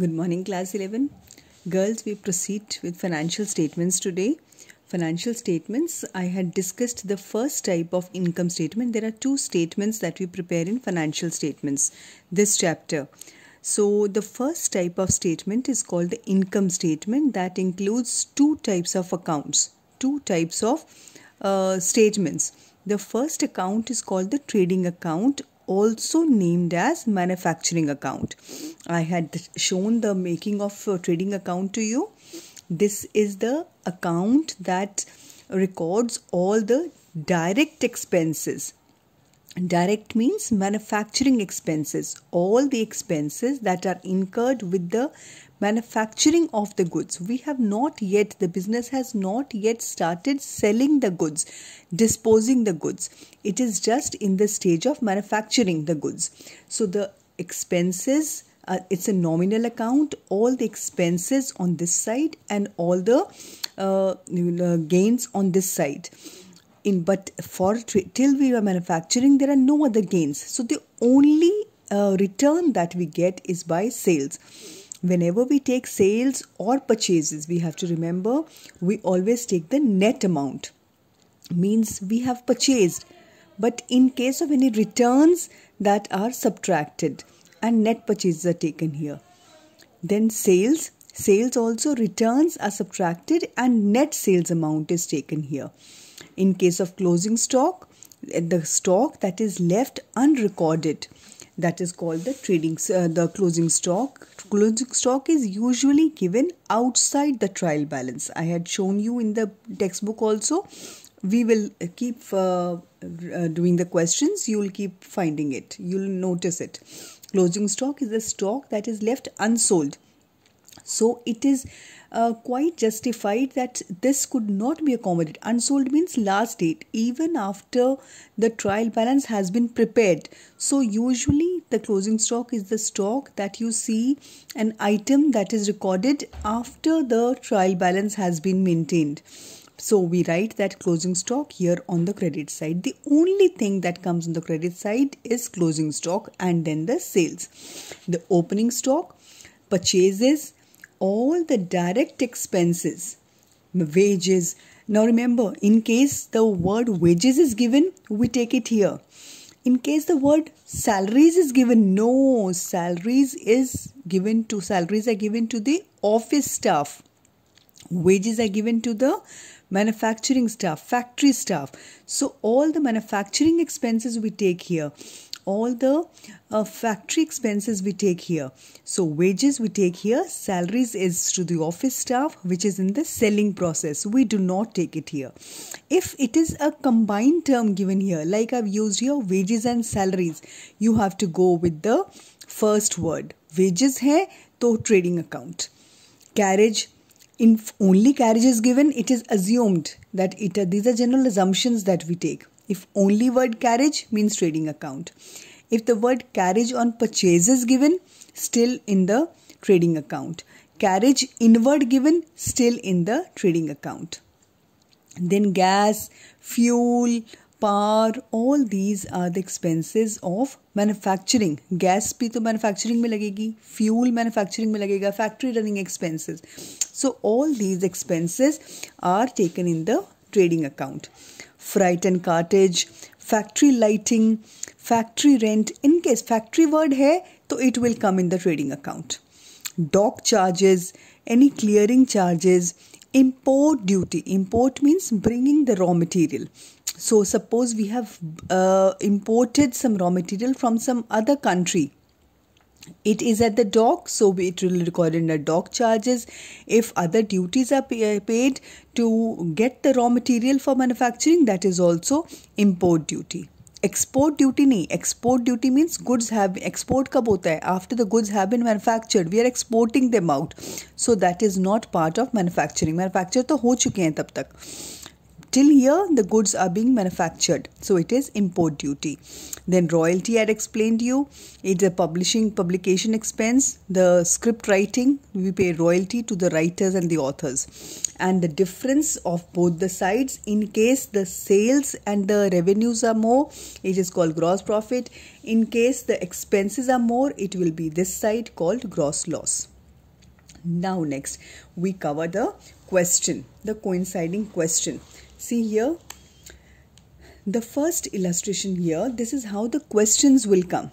Good morning, class 11. Girls, we proceed with financial statements today. Financial statements, I had discussed the first type of income statement. There are two statements that we prepare in financial statements this chapter. So, the first type of statement is called the income statement that includes two types of accounts, two types of uh, statements. The first account is called the trading account also named as manufacturing account. I had shown the making of uh, trading account to you. This is the account that records all the direct expenses Direct means manufacturing expenses, all the expenses that are incurred with the manufacturing of the goods. We have not yet, the business has not yet started selling the goods, disposing the goods. It is just in the stage of manufacturing the goods. So the expenses, uh, it's a nominal account, all the expenses on this side and all the uh, gains on this side in but for till we are manufacturing there are no other gains so the only uh, return that we get is by sales whenever we take sales or purchases we have to remember we always take the net amount means we have purchased but in case of any returns that are subtracted and net purchases are taken here then sales sales also returns are subtracted and net sales amount is taken here in case of closing stock, the stock that is left unrecorded that is called the trading uh, the closing stock closing stock is usually given outside the trial balance i had shown you in the textbook also we will uh, keep uh, uh, doing the questions you will keep finding it you'll notice it closing stock is the stock that is left unsold so it is uh, quite justified that this could not be accommodated. Unsold means last date, even after the trial balance has been prepared. So usually the closing stock is the stock that you see an item that is recorded after the trial balance has been maintained. So we write that closing stock here on the credit side. The only thing that comes on the credit side is closing stock and then the sales. The opening stock, purchases, all the direct expenses, wages. Now remember, in case the word wages is given, we take it here. In case the word salaries is given, no, salaries is given to, salaries are given to the office staff. Wages are given to the manufacturing staff, factory staff. So all the manufacturing expenses we take here all the uh, factory expenses we take here. So wages we take here, salaries is to the office staff which is in the selling process. We do not take it here. If it is a combined term given here like I've used here wages and salaries you have to go with the first word. Wages hai to trading account. Carriage if only carriage is given it is assumed that it are, these are general assumptions that we take if only word carriage means trading account if the word carriage on purchase is given still in the trading account carriage inward given still in the trading account then gas fuel power all these are the expenses of manufacturing gas bhi to manufacturing mein lagegi fuel manufacturing mein lagega factory running expenses so all these expenses are taken in the trading account freight and cartage factory lighting factory rent in case factory word है तो it will come in the trading account dock charges any clearing charges import duty import means bringing the raw material so suppose we have imported some raw material from some other country it is at the dock so it will record in the dock charges if other duties are uh, paid to get the raw material for manufacturing that is also import duty Export duty nahi. Export duty means goods have export kab hota hai? After the goods have been manufactured, we are exporting them out. So that is not part of manufacturing. Manufacture to ho chuke hai tab Till here, the goods are being manufactured, so it is import duty. Then royalty, I explained to you, it's a publishing publication expense. The script writing, we pay royalty to the writers and the authors, and the difference of both the sides in case the sales and the revenues are more, it is called gross profit. In case the expenses are more, it will be this side called gross loss. Now, next, we cover the question, the coinciding question. See here, the first illustration here, this is how the questions will come.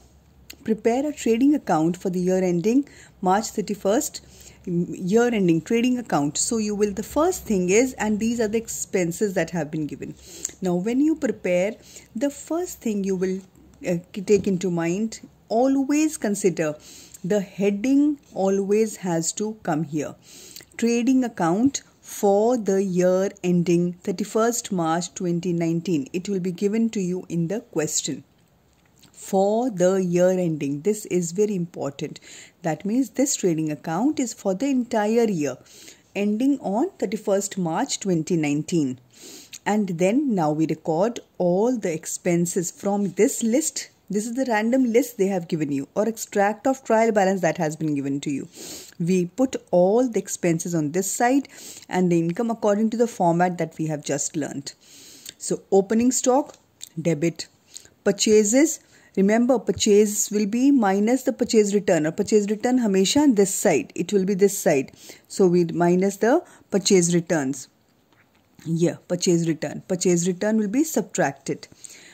Prepare a trading account for the year ending March 31st, year ending trading account. So you will, the first thing is, and these are the expenses that have been given. Now when you prepare, the first thing you will uh, take into mind, always consider the heading always has to come here. Trading account for the year ending 31st March 2019. It will be given to you in the question for the year ending. This is very important. That means this trading account is for the entire year ending on 31st March 2019. And then now we record all the expenses from this list this is the random list they have given you or extract of trial balance that has been given to you. We put all the expenses on this side and the income according to the format that we have just learnt. So opening stock, debit. Purchases, remember purchase will be minus the purchase return or purchase return hamesha on this side. It will be this side. So we minus the purchase returns. Yeah, purchase return. Purchase return will be subtracted.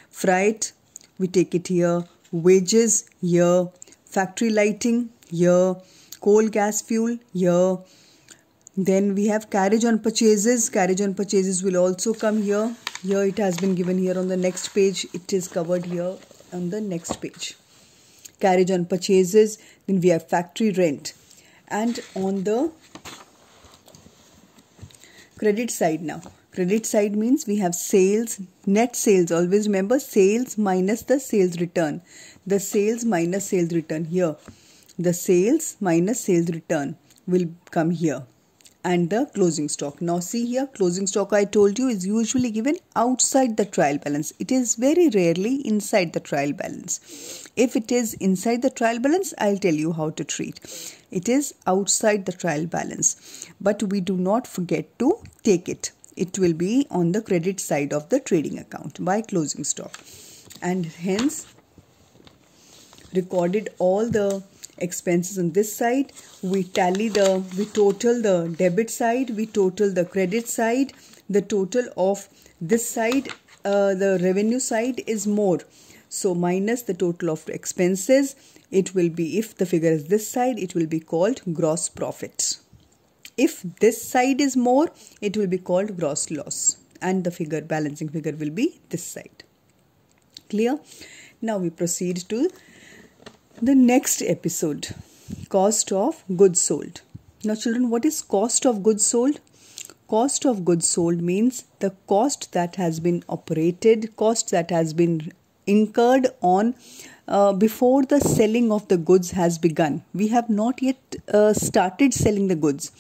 Freight, we take it here, wages here, factory lighting here, coal gas fuel here. Then we have carriage on purchases. Carriage on purchases will also come here. Here it has been given here on the next page. It is covered here on the next page. Carriage on purchases. Then we have factory rent. And on the credit side now Credit side means we have sales, net sales. Always remember sales minus the sales return. The sales minus sales return here. The sales minus sales return will come here. And the closing stock. Now see here, closing stock I told you is usually given outside the trial balance. It is very rarely inside the trial balance. If it is inside the trial balance, I'll tell you how to treat. It is outside the trial balance. But we do not forget to take it it will be on the credit side of the trading account by closing stock and hence recorded all the expenses on this side we tally the we total the debit side we total the credit side the total of this side uh, the revenue side is more so minus the total of expenses it will be if the figure is this side it will be called gross profit if this side is more it will be called gross loss and the figure balancing figure will be this side clear now we proceed to the next episode cost of goods sold now children what is cost of goods sold cost of goods sold means the cost that has been operated cost that has been incurred on uh, before the selling of the goods has begun we have not yet uh, started selling the goods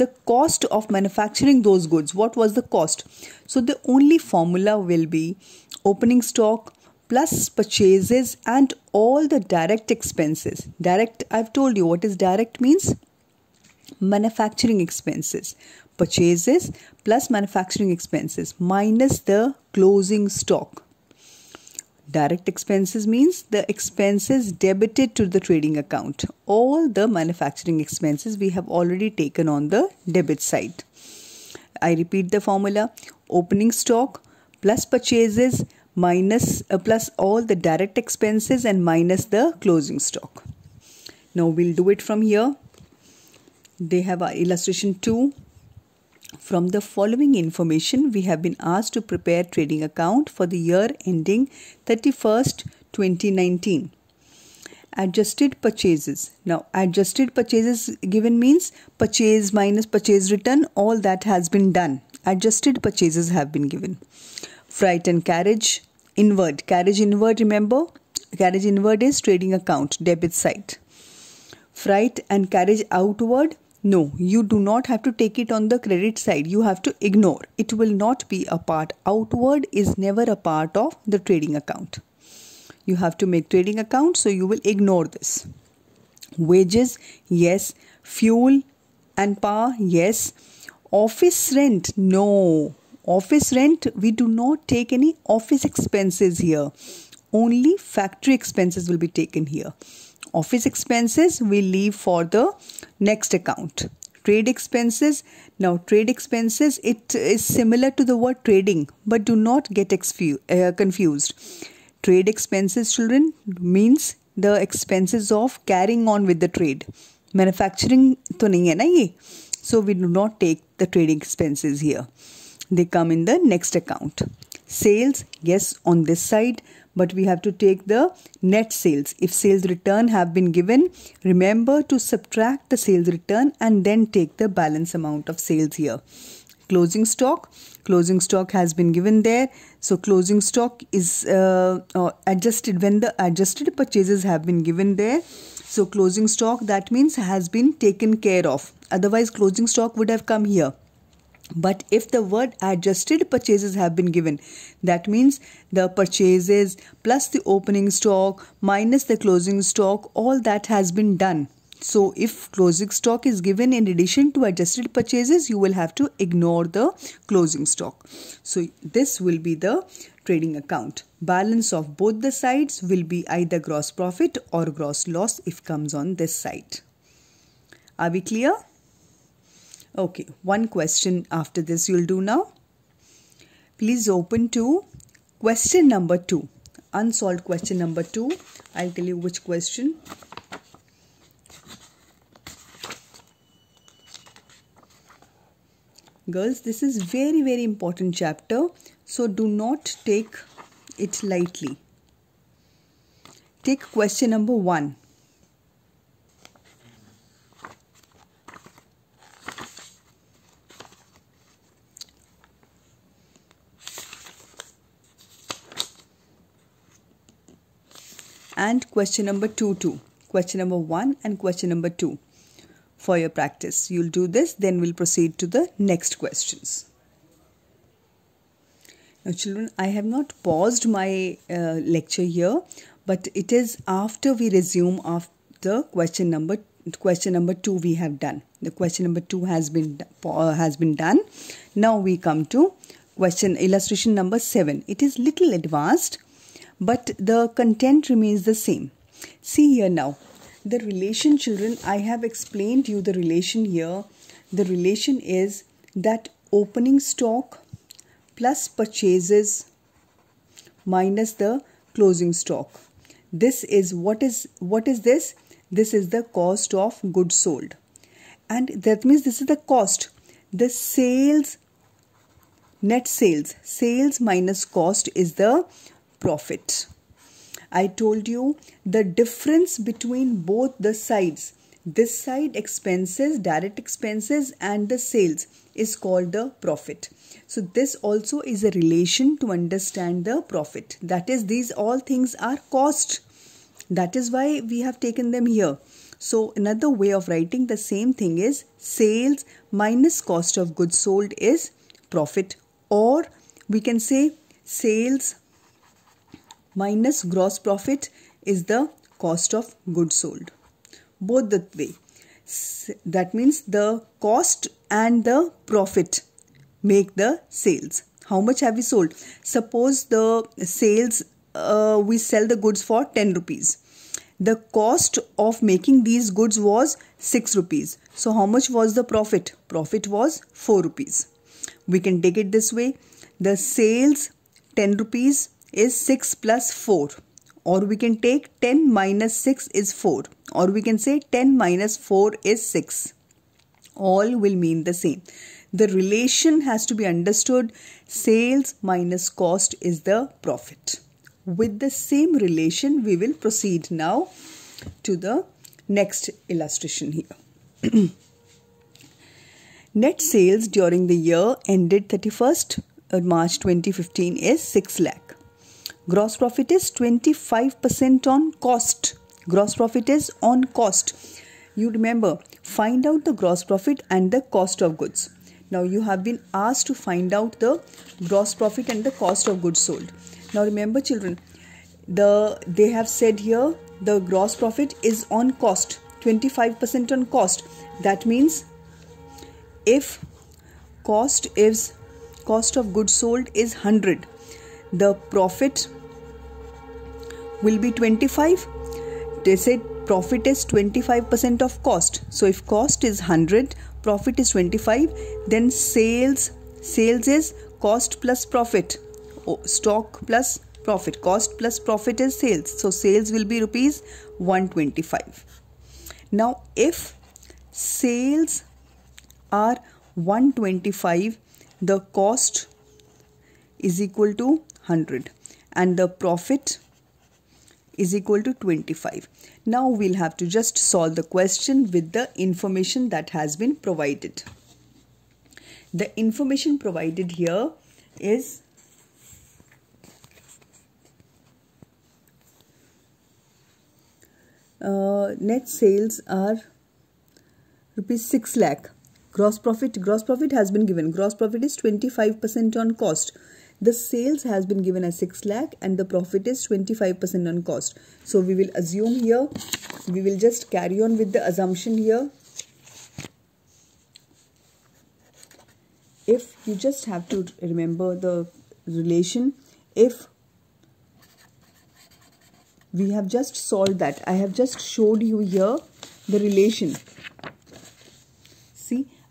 the cost of manufacturing those goods. What was the cost? So the only formula will be opening stock plus purchases and all the direct expenses. Direct, I've told you what is direct means manufacturing expenses. Purchases plus manufacturing expenses minus the closing stock. Direct expenses means the expenses debited to the trading account. All the manufacturing expenses we have already taken on the debit side. I repeat the formula opening stock plus purchases minus uh, plus all the direct expenses and minus the closing stock. Now we'll do it from here. They have our uh, illustration 2. From the following information, we have been asked to prepare trading account for the year ending 31st 2019. Adjusted purchases. Now, adjusted purchases given means purchase minus purchase return, all that has been done. Adjusted purchases have been given. Freight and carriage, inward. Carriage inward, remember? Carriage inward is trading account, debit side. Freight and carriage outward, no, you do not have to take it on the credit side. You have to ignore. It will not be a part. Outward is never a part of the trading account. You have to make trading account, so you will ignore this. Wages, yes. Fuel and power, yes. Office rent, no. Office rent, we do not take any office expenses here. Only factory expenses will be taken here. Office expenses we leave for the next account. Trade expenses. Now, trade expenses, it is similar to the word trading, but do not get uh, confused. Trade expenses, children, means the expenses of carrying on with the trade. Manufacturing, to nahi hai na ye. so we do not take the trading expenses here. They come in the next account. Sales, yes, on this side, but we have to take the net sales. If sales return have been given, remember to subtract the sales return and then take the balance amount of sales here. Closing stock, closing stock has been given there. So closing stock is uh, uh adjusted when the adjusted purchases have been given there. So closing stock that means has been taken care of. Otherwise closing stock would have come here. But if the word adjusted purchases have been given, that means the purchases plus the opening stock minus the closing stock, all that has been done. So if closing stock is given in addition to adjusted purchases, you will have to ignore the closing stock. So this will be the trading account. Balance of both the sides will be either gross profit or gross loss if comes on this side. Are we clear? Okay, one question after this you'll do now. Please open to question number 2. Unsolved question number 2. I'll tell you which question. Girls, this is very very important chapter. So do not take it lightly. Take question number 1. and question number 2 too. Question number 1 and question number 2 for your practice. You'll do this, then we'll proceed to the next questions. Now, children, I have not paused my uh, lecture here, but it is after we resume after question number question number two we have done. The question number two has been uh, has been done. Now we come to question illustration number seven. It is little advanced, but the content remains the same. See here now, the relation children, I have explained you the relation here. The relation is that opening stock plus purchases minus the closing stock. This is what is what is this? This is the cost of goods sold. And that means this is the cost. The sales net sales sales minus cost is the profit. I told you the difference between both the sides, this side expenses, direct expenses, and the sales is called the profit. So, this also is a relation to understand the profit. That is, these all things are cost. That is why we have taken them here. So, another way of writing the same thing is sales minus cost of goods sold is profit, or we can say sales minus gross profit is the cost of goods sold. Both the way. That means the cost and the profit make the sales. How much have we sold? Suppose the sales, uh, we sell the goods for 10 rupees. The cost of making these goods was 6 rupees. So how much was the profit? Profit was 4 rupees. We can take it this way. The sales 10 rupees is 6 plus 4 or we can take 10 minus 6 is 4 or we can say 10 minus 4 is 6 all will mean the same the relation has to be understood sales minus cost is the profit with the same relation we will proceed now to the next illustration here net sales during the year ended 31st uh, march 2015 is 6 lakh gross profit is 25% on cost gross profit is on cost you remember find out the gross profit and the cost of goods now you have been asked to find out the gross profit and the cost of goods sold now remember children the they have said here the gross profit is on cost 25% on cost that means if cost is cost of goods sold is 100 the profit will be 25 they said profit is 25% of cost so if cost is 100 profit is 25 then sales sales is cost plus profit oh, stock plus profit cost plus profit is sales so sales will be rupees 125 now if sales are 125 the cost is equal to 100 and the profit is equal to 25. Now we'll have to just solve the question with the information that has been provided. The information provided here is uh, net sales are rupees 6 lakh gross profit gross profit has been given gross profit is 25% on cost the sales has been given as 6 lakh and the profit is 25% on cost so we will assume here we will just carry on with the assumption here if you just have to remember the relation if we have just solved that i have just showed you here the relation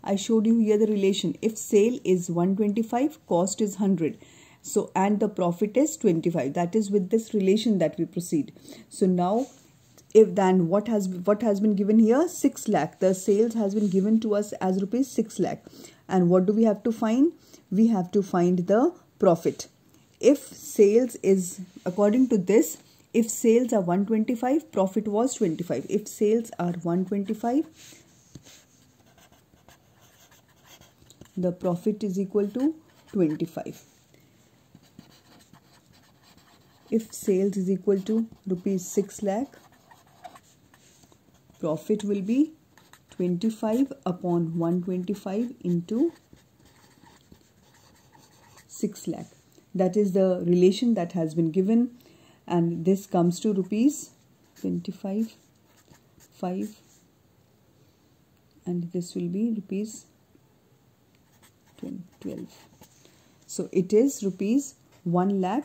I showed you here the relation. If sale is 125, cost is 100. So, and the profit is 25. That is with this relation that we proceed. So now, if then what has what has been given here? 6 lakh. The sales has been given to us as rupees 6 lakh. And what do we have to find? We have to find the profit. If sales is according to this, if sales are 125, profit was 25. If sales are 125, the profit is equal to 25 if sales is equal to rupees 6 lakh profit will be 25 upon 125 into 6 lakh that is the relation that has been given and this comes to rupees 25 5 and this will be rupees Twelve, so it is rupees 1 lakh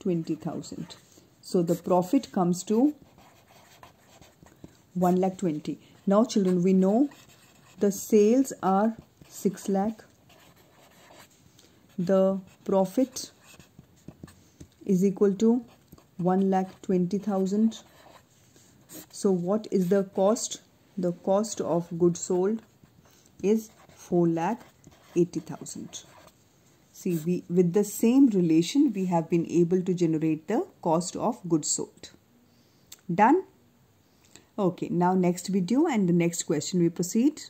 20000 so the profit comes to 1 lakh 20 now children we know the sales are 6 lakh the profit is equal to 1 lakh 20000 so what is the cost the cost of goods sold is 4 lakh 80,000. See, we, with the same relation, we have been able to generate the cost of goods sold. Done? Okay, now next video and the next question we proceed.